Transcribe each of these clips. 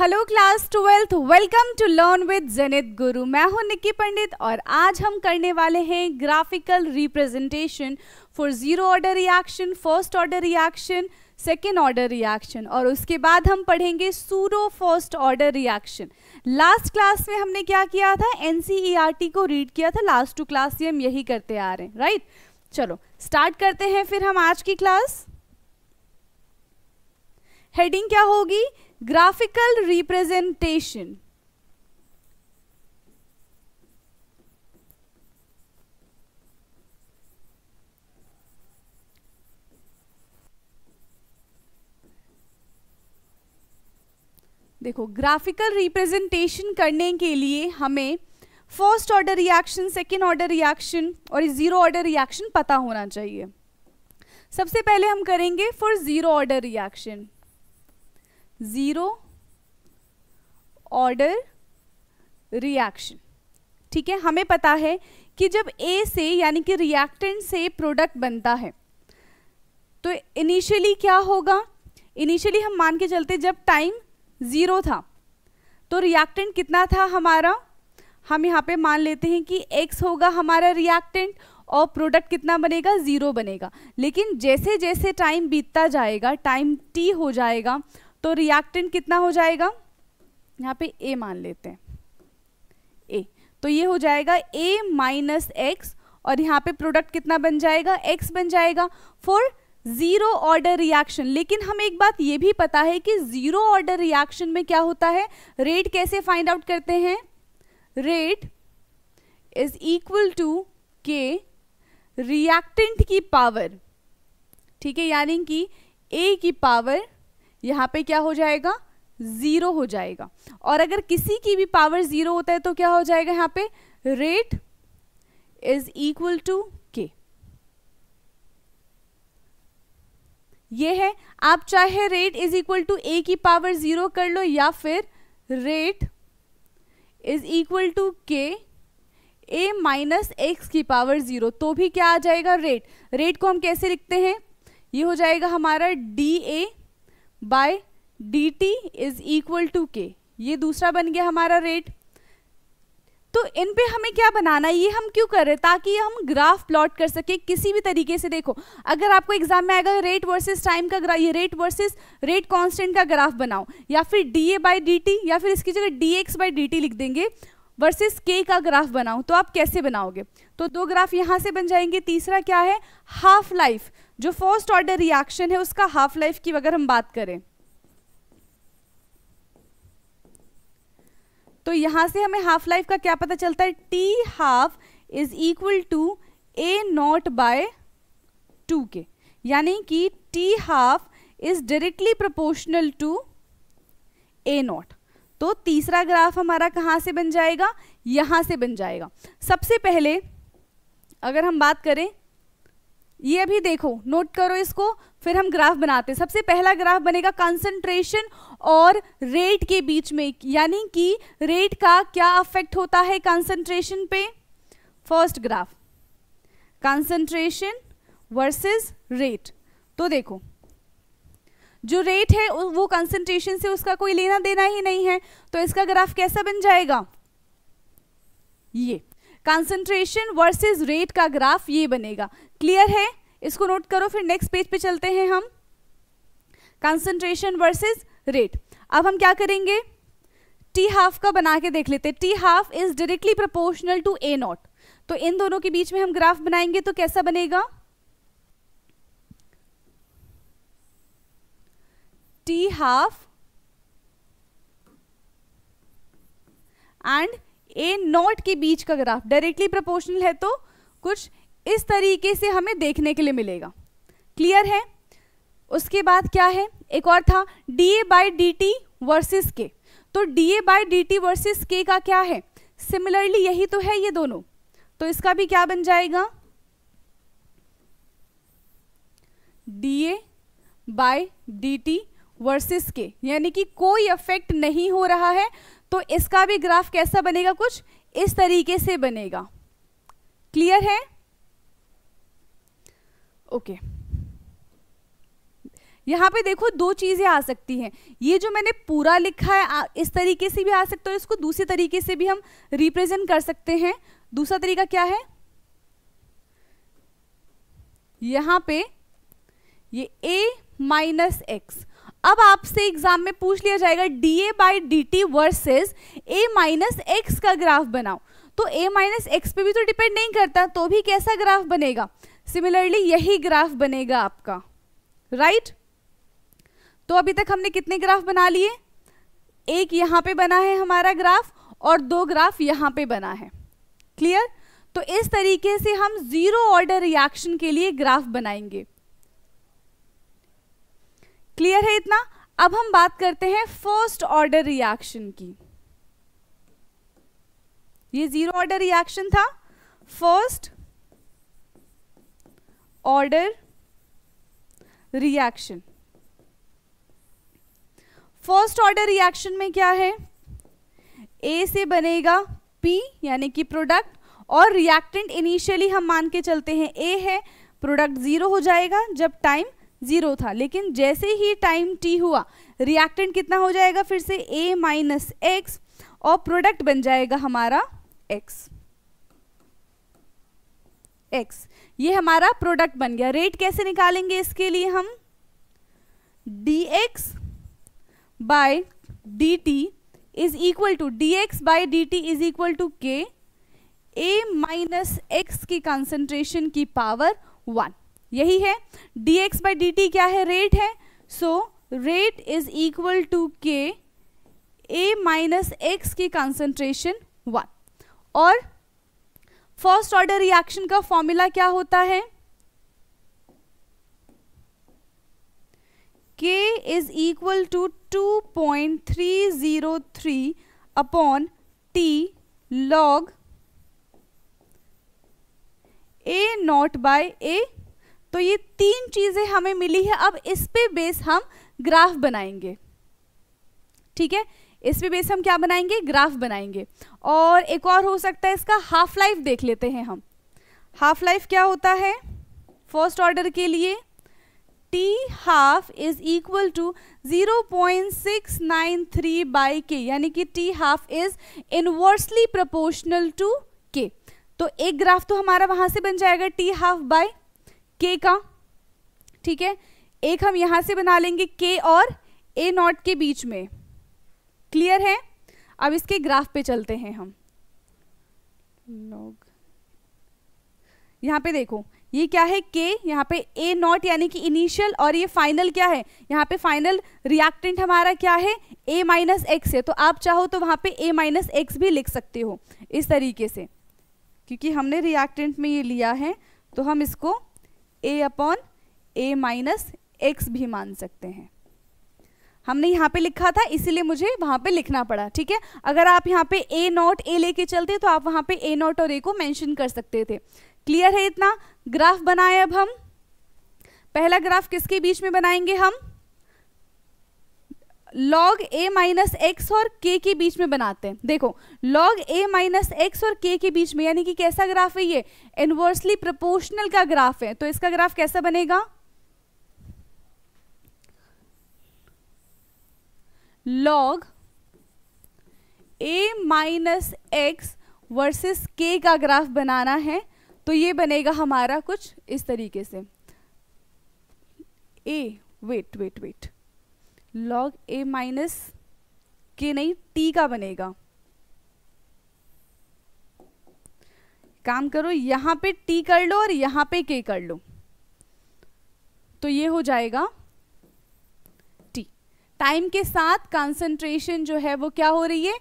Hello class twelfth welcome to learn with Janit Guru मैं हूं निक्की पंडित और आज हम करने वाले हैं graphical representation for zero order reaction first order reaction second order reaction और उसके बाद हम पढ़ेंगे pseudo first order reaction last class में हमने क्या किया था एन e को रीड किया था लास्ट टू क्लास से हम यही करते आ रहे हैं राइट चलो स्टार्ट करते हैं फिर हम आज की क्लास हेडिंग क्या होगी graphical representation देखो ग्राफिकल रिप्रेजेंटेशन करने के लिए हमें first order reaction second order reaction और ज़ीरो ऑर्डर रिएक्शन पता होना चाहिए सबसे पहले हम करेंगे for zero order reaction zero order reaction ठीक है हमें पता है कि जब ए से यानी कि रिएक्टेंट से प्रोडक्ट बनता है तो इनिशियली क्या होगा इनिशियली हम मान के चलते जब टाइम ज़ीरो था तो रिएक्टेंट कितना था हमारा हम यहाँ पे मान लेते हैं कि एक्स होगा हमारा रिएक्टेंट और प्रोडक्ट कितना बनेगा ज़ीरो बनेगा लेकिन जैसे जैसे टाइम बीतता जाएगा टाइम टी हो जाएगा तो रिएक्टेंट कितना हो जाएगा यहाँ पे ए मान लेते हैं ए तो ये हो जाएगा ए माइनस एक्स और यहाँ पे प्रोडक्ट कितना बन जाएगा एक्स बन जाएगा फॉर जीरो ऑर्डर रिएक्शन लेकिन हमें एक बात ये भी पता है कि जीरो ऑर्डर रिएक्शन में क्या होता है रेट कैसे फाइंड आउट करते हैं rate is equal to K reactant की पावर ठीक है यानी कि ए की पावर यहाँ पे क्या हो जाएगा ज़ीरो हो जाएगा और अगर किसी की भी पावर ज़ीरो होता है तो क्या हो जाएगा यहाँ पे rate is equal to K ये है आप चाहे rate is equal to A की पावर ज़ीरो कर लो या फिर रेट इज इक्वल टू के ए माइनस एक्स की पावर ज़ीरो तो भी क्या आ जाएगा रेट रेट को हम कैसे लिखते हैं ये हो जाएगा हमारा D A by D T is equal to K ये दूसरा बन गया हमारा रेट तो इन पे हमें क्या बनाना है ये हम क्यों कर रहे हैं ताकि हम ग्राफ प्लॉट कर सके किसी भी तरीके से देखो अगर आपको एग्जाम में आएगा रेट वर्सेस टाइम का ग्राफ ये रेट वर्सेस रेट कांस्टेंट का ग्राफ बनाओ या फिर D A by D T या फिर इसकी जगह D x by D T लिख देंगे वर्सेस के का ग्राफ बनाऊं तो आप कैसे बनाओगे तो दो ग्राफ यहां से बन जाएंगे तीसरा क्या है हाफ लाइफ जो फर्स्ट ऑर्डर रिएक्शन है उसका हाफ लाइफ की अगर हम बात करें तो यहां से हमें हाफ लाइफ का क्या पता चलता है T half is equal to A not by two K यानी कि T half is directly proportional to A not तो तीसरा ग्राफ हमारा कहाँ से बन जाएगा यहाँ से बन जाएगा सबसे पहले अगर हम बात करें ये भी देखो नोट करो इसको फिर हम ग्राफ बनाते हैं सबसे पहला ग्राफ बनेगा कंसंट्रेशन और रेट के बीच में यानी कि रेट का क्या अफेक्ट होता है कंसंट्रेशन पे first graph concentration versus rate तो देखो जो रेट है वो कंसनट्रेशन से उसका कोई लेना देना ही नहीं है तो इसका ग्राफ कैसा बन जाएगा ये कंसंट्रेशन वर्सेस रेट का ग्राफ ये बनेगा क्लियर है इसको नोट करो फिर नेक्स्ट पेज पे चलते हैं हम कंसंट्रेशन वर्सेस रेट अब हम क्या करेंगे टी हाफ का बना के देख लेते T half is directly proportional to A not तो इन दोनों के बीच में हम ग्राफ बनाएंगे तो कैसा बनेगा t half and A not के बीच का ग्राफ डायरेक्टली प्रोपोर्शनल है तो कुछ इस तरीके से हमें देखने के लिए मिलेगा क्लियर है उसके बाद क्या है एक और था D A by D T versus K तो D A by D T versus K का क्या है सिमिलरली यही तो है ये दोनों तो इसका भी क्या बन जाएगा D A by D T versus K यानी कि कोई अफेक्ट नहीं हो रहा है तो इसका भी ग्राफ कैसा बनेगा कुछ इस तरीके से बनेगा क्लियर है ओके okay. यहां पे देखो दो चीज़ें आ सकती हैं ये जो मैंने पूरा लिखा है इस तरीके से भी आ सकता है इसको दूसरे तरीके से भी हम रिप्रेजेंट कर सकते हैं दूसरा तरीका क्या है यहां पे ये a माइनस एक्स अब आपसे एग्जाम में पूछ लिया जाएगा D A by D T versus A minus x का ग्राफ बनाओ तो ए माइनस एक्स पे भी तो डिपेंड नहीं करता तो भी कैसा ग्राफ बनेगा सिमिलरली यही ग्राफ बनेगा आपका राइट right? तो अभी तक हमने कितने ग्राफ बना लिए एक यहाँ पे बना है हमारा ग्राफ और दो ग्राफ यहाँ पे बना है क्लियर तो इस तरीके से हम ज़ीरो ऑर्डर रिएक्शन के लिए ग्राफ बनाएंगे क्लियर है इतना अब हम बात करते हैं फर्स्ट ऑर्डर रिएक्शन की ये जीरो ऑर्डर रिएक्शन था first order reaction first order reaction में क्या है ए से बनेगा पी यानी कि प्रोडक्ट और रिएक्टेंट इनिशियली हम मान के चलते हैं ए है प्रोडक्ट जीरो हो जाएगा जब टाइम जीरो था लेकिन जैसे ही टाइम टी हुआ रिएक्टेंट कितना हो जाएगा फिर से ए माइनस एक्स और प्रोडक्ट बन जाएगा हमारा एक्स एक्स ये हमारा प्रोडक्ट बन गया रेट कैसे निकालेंगे इसके लिए हम d x by D T is equal to d x by D T is equal to के ए माइनस एक्स की कंसंट्रेशन की पावर वन यही है d x by D t क्या है रेट है so rate is equal to के A minus x की कंसंट्रेशन वन और फर्स्ट ऑर्डर रिएक्शन का फॉर्मूला क्या होता है k is equal to two point three zero three upon t log A not by A तो ये तीन चीज़ें हमें मिली है अब इस पे बेस हम ग्राफ बनाएंगे ठीक है इस पे बेस हम क्या बनाएंगे ग्राफ बनाएंगे और एक और हो सकता है इसका हाफ लाइफ देख लेते हैं हम हाफ लाइफ क्या होता है फर्स्ट ऑर्डर के लिए t half is equal to 0.693 by k यानी कि T half is inversely proportional to k तो एक ग्राफ तो हमारा वहां से बन जाएगा टी हाफ बाई के का ठीक है एक हम यहां से बना लेंगे के और ए नॉट के बीच में क्लियर है अब इसके ग्राफ पे चलते हैं हम लोग यहां पे देखो ये क्या है के यहाँ पे ए नॉट यानी कि इनिशियल और ये फाइनल क्या है यहाँ पे फाइनल रिएक्टेंट हमारा क्या है ए माइनस एक्स है तो आप चाहो तो वहां पे ए माइनस एक्स भी लिख सकते हो इस तरीके से क्योंकि हमने रिएक्टेंट में ये लिया है तो हम इसको A upon A minus x भी मान सकते हैं हमने यहाँ पे लिखा था इसीलिए मुझे वहाँ पे लिखना पड़ा ठीक है अगर आप यहाँ पे ए नॉट ए लेके चलते तो आप वहाँ पे ए नॉट और ए को मेंशन कर सकते थे क्लियर है इतना ग्राफ बनाए अब हम पहला ग्राफ किसके बीच में बनाएंगे हम लॉग ए माइनस एक्स और के के बीच में बनाते हैं देखो लॉग ए माइनस एक्स और के के बीच में यानी कि कैसा ग्राफ है ये इनवर्सली प्रोपोर्शनल का ग्राफ है तो इसका ग्राफ कैसा बनेगा log A minus x versus के का ग्राफ बनाना है तो ये बनेगा हमारा कुछ इस तरीके से ए wait wait wait log A minus के नहीं टी का बनेगा काम करो यहां पे टी कर लो और यहां पे के कर लो तो ये हो जाएगा टी टाइम के साथ कॉन्सेंट्रेशन जो है वो क्या हो रही है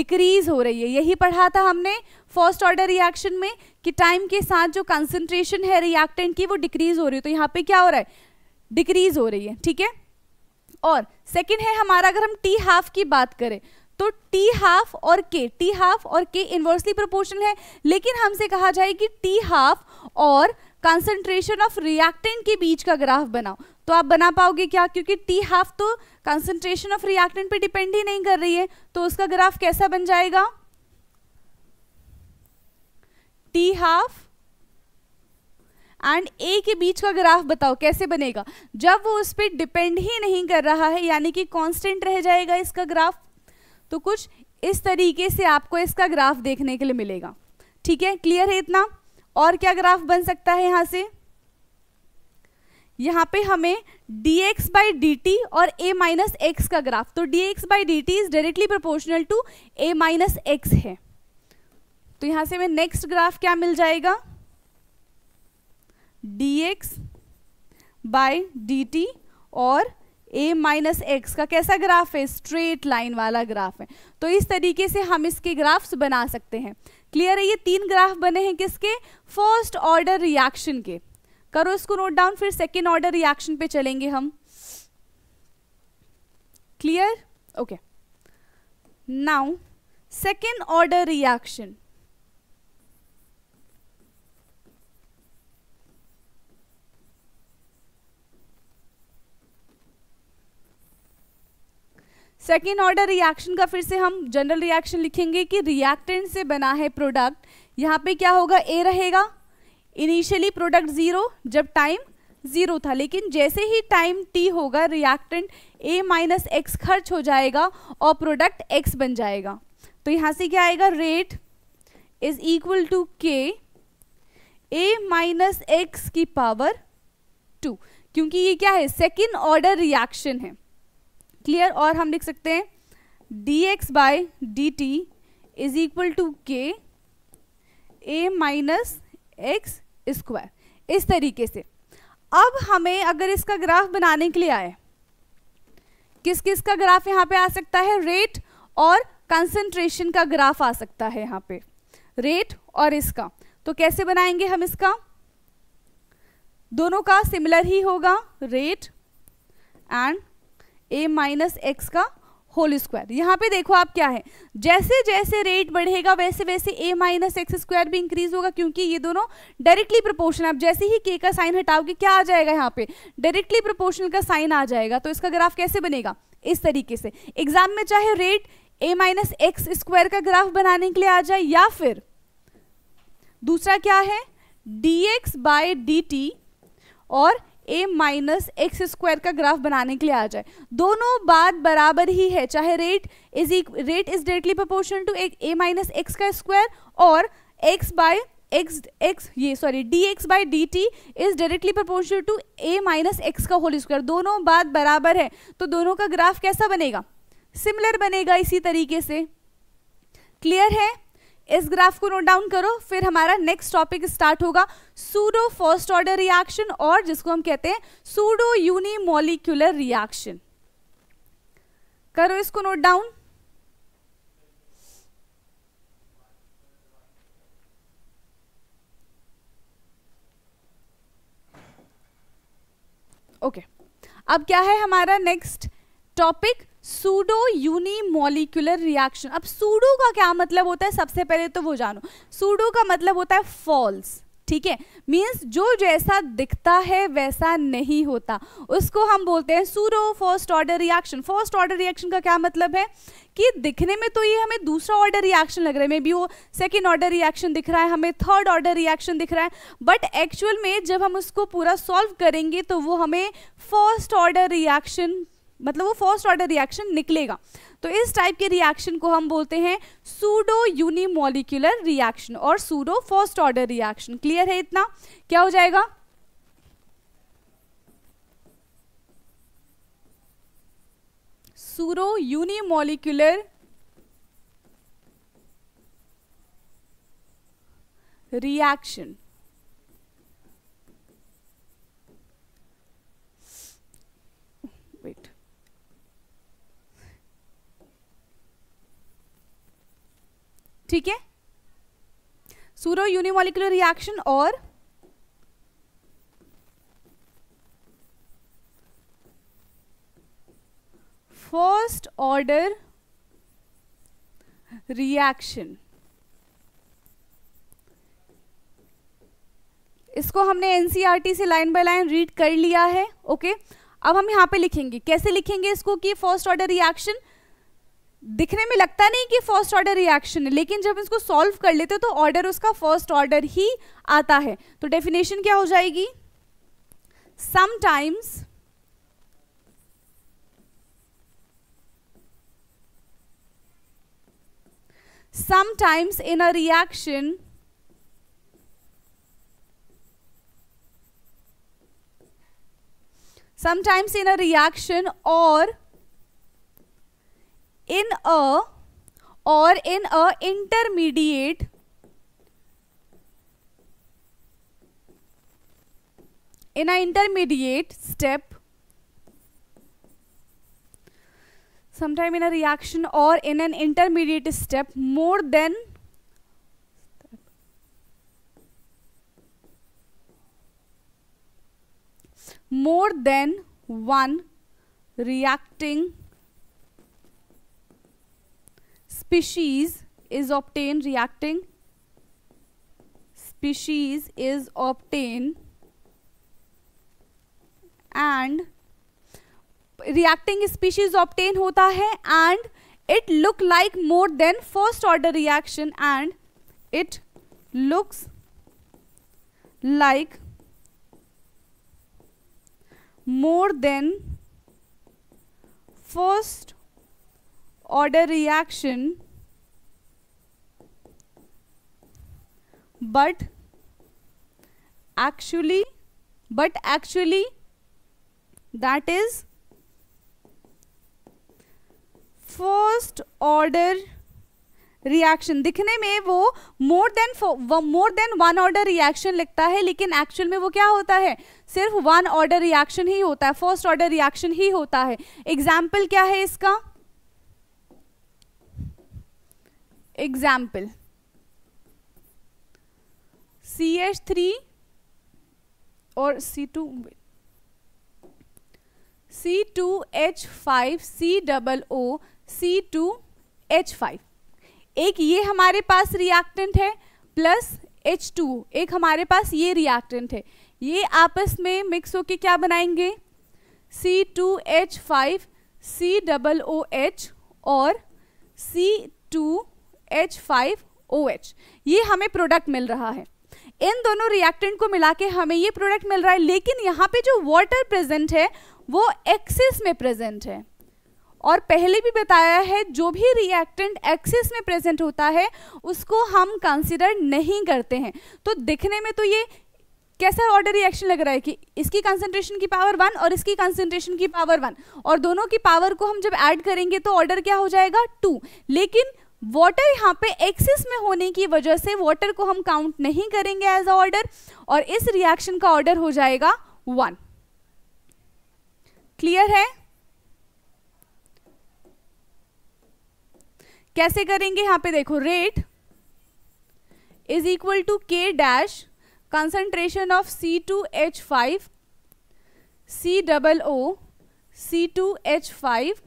डिक्रीज हो रही है यही पढ़ा था हमने फर्स्ट ऑर्डर रिएक्शन में कि टाइम के साथ जो कॉन्सेंट्रेशन है रिएक्टेंट की वो डिक्रीज हो रही है तो यहां पे क्या हो रहा है डिक्रीज हो रही है ठीक है और सेकेंड है हमारा अगर हम टी हाफ की बात करें तो टी हाफ और के टी हाफ और के इन्वर्सली प्रोपोर्शनल है लेकिन हमसे कहा जाए कि टी हाफ और कंसंट्रेशन ऑफ रिएक्टेंट के बीच का ग्राफ बनाओ तो आप बना पाओगे क्या क्योंकि टी हाफ तो कंसंट्रेशन ऑफ रिएक्टेंट पे डिपेंड ही नहीं कर रही है तो उसका ग्राफ कैसा बन जाएगा टी हाफ एंड ए के बीच का ग्राफ बताओ कैसे बनेगा जब वो उस पर डिपेंड ही नहीं कर रहा है यानी कि कांस्टेंट रह जाएगा इसका ग्राफ तो कुछ इस तरीके से आपको इसका ग्राफ देखने के लिए मिलेगा ठीक है क्लियर है इतना और क्या ग्राफ बन सकता है यहाँ से यहाँ पे हमें dx एक्स बाई डी और a माइनस एक्स का ग्राफ तो dx x by d is directly proportional to a minus x है तो यहाँ से हमें नेक्स्ट ग्राफ क्या मिल जाएगा d x by D t और ए माइनस एक्स का कैसा ग्राफ है स्ट्रेट लाइन वाला ग्राफ है तो इस तरीके से हम इसके ग्राफ्स बना सकते हैं क्लियर है ये तीन ग्राफ बने हैं किसके फर्स्ट ऑर्डर रिएक्शन के करो इसको नोट डाउन फिर सेकेंड ऑर्डर रिएक्शन पे चलेंगे हम clear okay now second order reaction second order reaction का फिर से हम जनरल रिएक्शन लिखेंगे कि रिएक्टेंट से बना है प्रोडक्ट यहाँ पे क्या होगा ए रहेगा इनिशियली प्रोडक्ट ज़ीरो जब टाइम ज़ीरो था लेकिन जैसे ही टाइम टी होगा रिएक्टेंट ए माइनस एक्स खर्च हो जाएगा और प्रोडक्ट एक्स बन जाएगा तो यहाँ से क्या आएगा रेट इज इक्वल टू के ए माइनस एक्स की पावर टू क्योंकि ये क्या है सेकेंड ऑर्डर रिएक्शन है क्लियर और हम लिख सकते हैं d x by D T is equal to के ए माइनस एक्स स्क्वायर इस तरीके से अब हमें अगर इसका ग्राफ बनाने के लिए आए किस किस का ग्राफ यहाँ पे आ सकता है रेट और कंसंट्रेशन का ग्राफ आ सकता है यहाँ पे रेट और इसका तो कैसे बनाएंगे हम इसका दोनों का सिमिलर ही होगा rate and A minus x का होल स्क्वायर यहाँ पे देखो आप क्या है जैसे जैसे रेट बढ़ेगा वैसे वैसे ए माइनस एक्स स्क्वायर भी इंक्रीज होगा क्योंकि ये दोनों डायरेक्टली प्रोपोर्शन आप जैसे ही के का साइन हटाओगे क्या आ जाएगा यहाँ पे डायरेक्टली प्रोपोर्शन का साइन आ जाएगा तो इसका ग्राफ कैसे बनेगा इस तरीके से एग्जाम में चाहे rate A minus x square का ग्राफ बनाने के लिए आ जाए या फिर दूसरा क्या है d x by D t और ए माइनस एक्स स्क्वायर का ग्राफ बनाने के लिए आ जाए दोनों बात बराबर ही है चाहे rate is rate is directly proportional to A minus x का स्क्वायर और एक्स बाय एक्स एक्स ये sorry d x by D T is directly proportional to A minus x का होल स्क्वायर दोनों बात बराबर है तो दोनों का ग्राफ कैसा बनेगा सिमिलर बनेगा इसी तरीके से क्लियर है इस ग्राफ को नोट डाउन करो फिर हमारा नेक्स्ट टॉपिक स्टार्ट होगा सूडो फर्स्ट ऑर्डर रिएक्शन और जिसको हम कहते हैं सूडो यूनिमोलिकुलर रिएक्शन करो इसको नोट डाउन ओके okay. अब क्या है हमारा next topic pseudo unimolecular reaction अब सूडो का क्या मतलब होता है सबसे पहले तो वो जानो सूडो का मतलब होता है फॉल्स ठीक है मीन्स जो जैसा दिखता है वैसा नहीं होता उसको हम बोलते हैं pseudo first order reaction first order reaction का क्या मतलब है कि दिखने में तो ये हमें दूसरा ऑर्डर रिएक्शन लग रहा है मे बी वो सेकेंड ऑर्डर रिएक्शन दिख रहा है हमें थर्ड ऑर्डर रिएक्शन दिख रहा है बट एक्चुअल में जब हम उसको पूरा सॉल्व करेंगे तो वो हमें फर्स्ट ऑर्डर रिएक्शन मतलब वो फर्स्ट ऑर्डर रिएक्शन निकलेगा तो इस टाइप के रिएक्शन को हम बोलते हैं सूडो यूनिमोलिकुलर रिएक्शन और pseudo first order reaction clear है इतना क्या हो जाएगा सूडो यूनिमोलिकुलर रिएक्शन ठीक है सूरो यूनिमोलिकुलर रिएक्शन और फर्स्ट ऑर्डर रिएक्शन इसको हमने एनसीईआरटी e से लाइन बाय लाइन रीड कर लिया है ओके अब हम यहां पे लिखेंगे कैसे लिखेंगे इसको कि फर्स्ट ऑर्डर रिएक्शन दिखने में लगता नहीं कि फर्स्ट ऑर्डर रिएक्शन है लेकिन जब इसको सॉल्व कर लेते तो ऑर्डर उसका फर्स्ट ऑर्डर ही आता है तो डेफिनेशन क्या हो जाएगी sometimes sometimes in a reaction sometimes in a reaction और in a or in a intermediate in a intermediate step sometime in a reaction or in an intermediate step more than more than one reacting species is obtained reacting species is obtained and reacting species obtain hota hai and it look like more than first order reaction and it looks like more than first order reaction but actually but actually that is first order reaction दिखने में वो more than more than one order reaction लिखता है लेकिन actual में वो क्या होता है सिर्फ वन ऑर्डर रिएक्शन ही होता है फर्स्ट ऑर्डर रिएक्शन ही होता है एग्जाम्पल क्या है इसका एग्जाम्पल सी एच थ्री और C two C two H five C double O C two H five एक ये हमारे पास रिएक्टेंट है प्लस एच टू एक हमारे पास ये रिएक्टेंट है ये आपस में मिक्स होके क्या बनाएंगे C two H five C double O H और C two H five O H ये हमें प्रोडक्ट मिल रहा है इन दोनों रिएक्टेंट को मिला के हमें ये प्रोडक्ट मिल रहा है लेकिन यहाँ पे जो वाटर प्रेजेंट है वो एक्सिस में प्रेजेंट है और पहले भी बताया है जो भी रिएक्टेंट एक्सिस में प्रेजेंट होता है उसको हम कंसिडर नहीं करते हैं तो दिखने में तो ये कैसा ऑर्डर रिएक्शन लग रहा है कि इसकी कंसेंट्रेशन की पावर वन और इसकी कंसेंट्रेशन की पावर वन और दोनों की पावर को हम जब ऐड करेंगे तो ऑर्डर क्या हो जाएगा टू लेकिन वाटर यहाँ पे एक्सिस में होने की वजह से वाटर को हम काउंट नहीं करेंगे एज अ ऑर्डर और इस रिएक्शन का ऑर्डर हो जाएगा वन क्लियर है कैसे करेंगे यहां पे देखो rate is equal to k dash concentration of C two H five C double O C two H five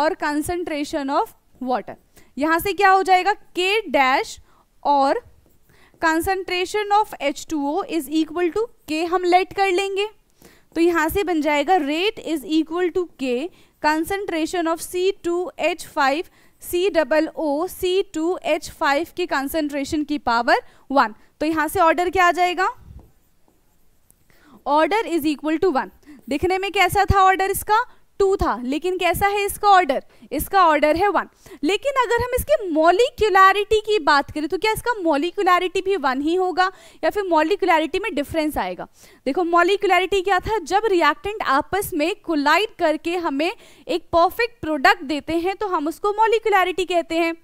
और कंसंट्रेशन ऑफ वाटर यहाँ से क्या हो जाएगा के डैश और concentration of H two O is equal to k हम late कर लेंगे तो यहाँ से बन जाएगा rate is equal to k concentration of C two H five C double O C two H five की कंसंट्रेशन की पावर वन तो यहाँ से ऑर्डर क्या आ जाएगा order is equal to one दिखने में कैसा था ऑर्डर इसका टू था लेकिन कैसा है इसका ऑर्डर इसका ऑर्डर है वन लेकिन अगर हम इसके मोलिकुलरिटी की बात करें तो क्या इसका मोलिकुलरिटी भी वन ही होगा या फिर मोलिकुलरिटी में डिफरेंस आएगा देखो मोलिकुलरिटी क्या था जब रिएक्टेंट आपस में कोलाइड करके हमें एक परफेक्ट प्रोडक्ट देते हैं तो हम उसको मोलिकुलरिटी कहते हैं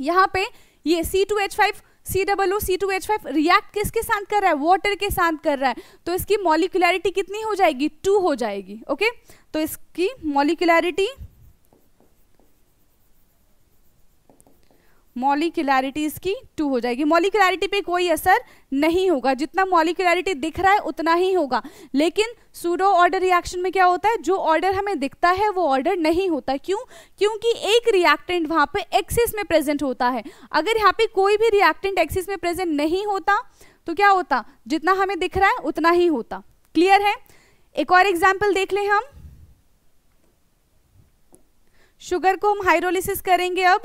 यहाँ पे ये C two H five C double O C two H five react किसके साथ कर रहा है वाटर के साथ कर रहा है तो इसकी मोलिकुलरिटी कितनी हो जाएगी टू हो जाएगी ओके तो इसकी मॉलिकुलरिटी मॉलिकुलरिटी इसकी टू हो जाएगी मॉलिकुलरिटी पे कोई असर नहीं होगा जितना मॉलिकुलरिटी दिख रहा है उतना ही होगा लेकिन सूडो ऑर्डर रिएक्शन में क्या होता है जो ऑर्डर हमें दिखता है वो ऑर्डर नहीं होता क्यों क्योंकि एक रिएक्टेंट वहाँ पे एक्सिस में प्रेजेंट होता है अगर यहाँ पे कोई भी रिएक्टेंट एक्सिस में प्रेजेंट नहीं होता तो क्या होता जितना हमें दिख रहा है उतना ही होता क्लियर है एक और एग्जाम्पल देख लें हम शुगर को हम हाइड्रोलिसिस करेंगे अब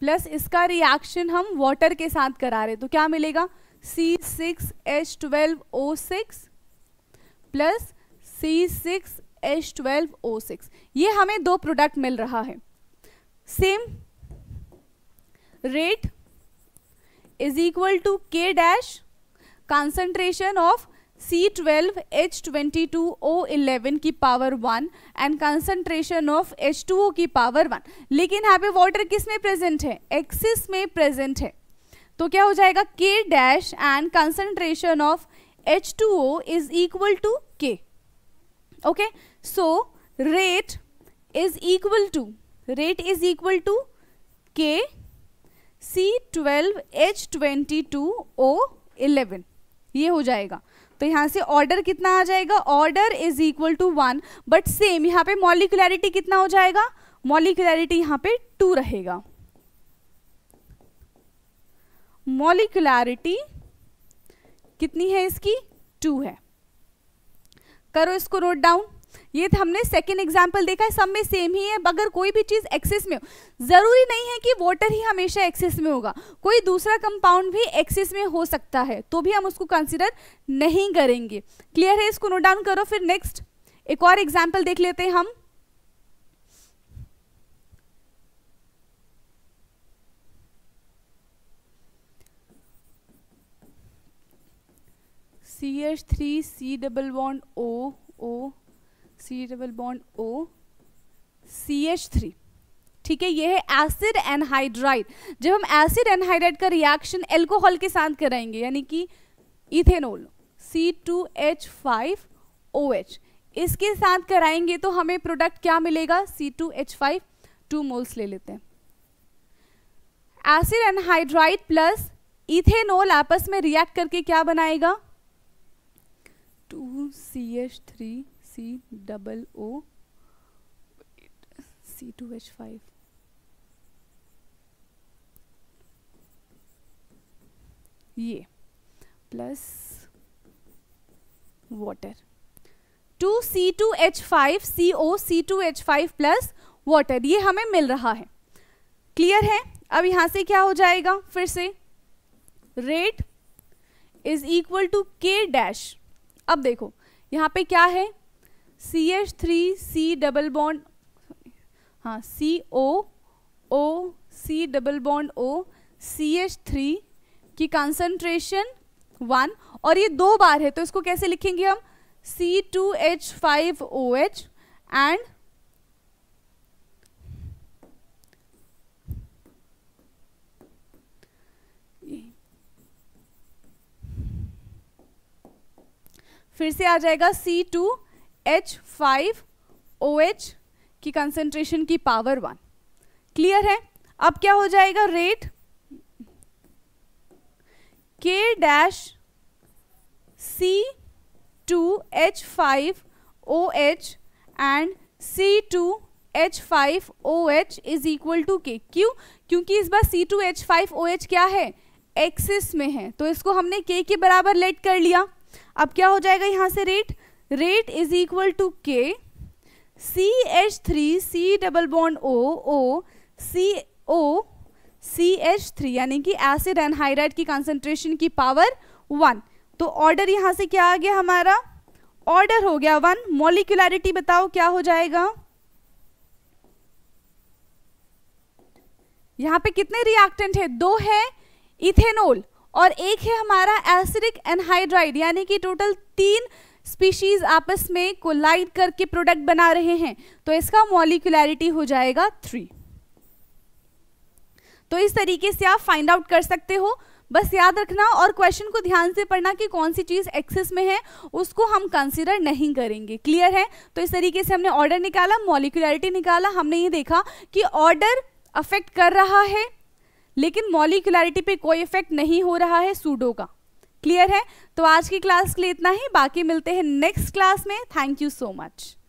प्लस इसका रिएक्शन हम वाटर के साथ करा रहे तो क्या मिलेगा C six H twelve O six plus C six H twelve O six ये हमें दो प्रोडक्ट मिल रहा है same rate of C twelve H twenty two O eleven की power one and concentration of O की पावर वन लेकिन यहाँ पे वाटर किस में प्रेजेंट है एक्सिस में प्रेजेंट है तो क्या हो जाएगा k dash and concentration of H two O is equal to k okay so rate is equal to rate is equal to k C twelve H twenty two O eleven ये हो जाएगा तो यहाँ से ऑर्डर कितना आ जाएगा order is equal to one but same यहाँ पे मॉलिकुलरिटी कितना हो जाएगा मॉलिकुलरिटी यहाँ पे टू रहेगा मॉलिकुलरिटी कितनी है इसकी टू है करो इसको नोट डाउन ये हमने सेकेंड एग्जाम्पल देखा है सब में सेम ही है अगर कोई भी चीज़ एक्सेस में हो ज़रूरी नहीं है कि वाटर ही हमेशा एक्सेस में होगा कोई दूसरा कंपाउंड भी एक्सेस में हो सकता है तो भी हम उसको कंसिडर नहीं करेंगे क्लियर है इसको नोट डाउन करो फिर नेक्स्ट एक और एग्जाम्पल देख लेते हैं हम C H three C double one O O C double bond O C H three ठीक है ये है एसिड एनहाइड्राइड जब हम एसिड एनहाइड्राइड का रिएक्शन एल्कोहल के साथ कराएंगे यानी कि ethanol C two H five O H इसके साथ कराएंगे तो हमें प्रोडक्ट क्या मिलेगा C two H five two moles ले लेते हैं एसिड एनहाइड्राइड प्लस इथेनोल आपस में रिएक्ट करके क्या बनाएगा two C H three C double O C two H five ये plus water two C two H five C O C two H five plus water ये हमें मिल रहा है क्लियर है अब यहां से क्या हो जाएगा फिर से rate is equal to k dash अब देखो यहां पे क्या है C H three C double bond हाँ C O O C double bond O C H three की कंसंट्रेशन वन और ये दो बार है तो इसको कैसे लिखेंगे हम C two H five O H and फिर से आ जाएगा C two H five O H की कंसेंट्रेशन की पावर वन क्लियर है अब क्या हो जाएगा rate k dash C two H five O H and C two H five O H is equal to k क्यों क्योंकि इस बार C two H five O H क्या है एक्सिस में है तो इसको हमने के के बराबर लेट कर लिया अब क्या हो जाएगा यहाँ से rate rate is equal to k C H three C double bond C O C H three यानी कि एसिड हाइड्राइड की कंसंट्रेशन की पावर वन तो ऑर्डर यहाँ से क्या आ गया हमारा ऑर्डर हो गया वन मोलिकुलरिटी बताओ क्या हो जाएगा यहाँ पे कितने रिएक्टेंट है दो है इथेनोल और एक है हमारा एसिडिक एनहाइड्राइड यानी कि टोटल तीन स्पीशीज आपस में कोलाइड करके प्रोडक्ट बना रहे हैं तो इसका मॉलिकुलरिटी हो जाएगा थ्री तो इस तरीके से आप फाइंड आउट कर सकते हो बस याद रखना और क्वेश्चन को ध्यान से पढ़ना कि कौन सी चीज़ एक्सेस में है उसको हम कंसिडर नहीं करेंगे क्लियर है तो इस तरीके से हमने ऑर्डर निकाला मॉलिकुलरिटी निकाला हमने ये देखा कि ऑर्डर अफेक्ट कर रहा है लेकिन मॉलिकुलरिटी पे कोई इफेक्ट नहीं हो रहा है सूडो का क्लियर है तो आज की क्लास के लिए इतना ही बाकी मिलते हैं नेक्स्ट क्लास में थैंक यू सो मच